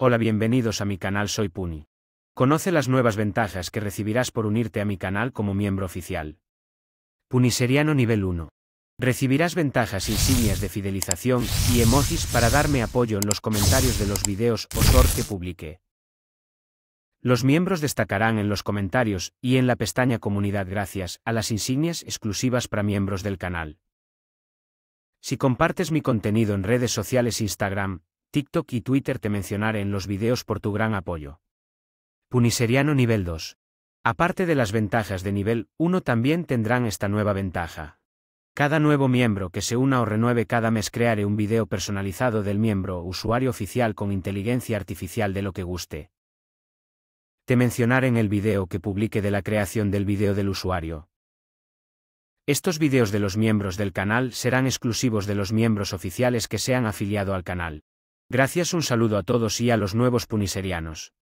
Hola bienvenidos a mi canal Soy Puni. Conoce las nuevas ventajas que recibirás por unirte a mi canal como miembro oficial. Puniseriano nivel 1. Recibirás ventajas insignias de fidelización y emojis para darme apoyo en los comentarios de los videos o shorts que publique. Los miembros destacarán en los comentarios y en la pestaña Comunidad gracias a las insignias exclusivas para miembros del canal. Si compartes mi contenido en redes sociales Instagram, TikTok y Twitter te mencionaré en los videos por tu gran apoyo. Puniseriano nivel 2. Aparte de las ventajas de nivel 1 también tendrán esta nueva ventaja. Cada nuevo miembro que se una o renueve cada mes crearé un video personalizado del miembro o usuario oficial con inteligencia artificial de lo que guste. Te mencionaré en el video que publique de la creación del video del usuario. Estos videos de los miembros del canal serán exclusivos de los miembros oficiales que sean afiliado al canal. Gracias un saludo a todos y a los nuevos puniserianos.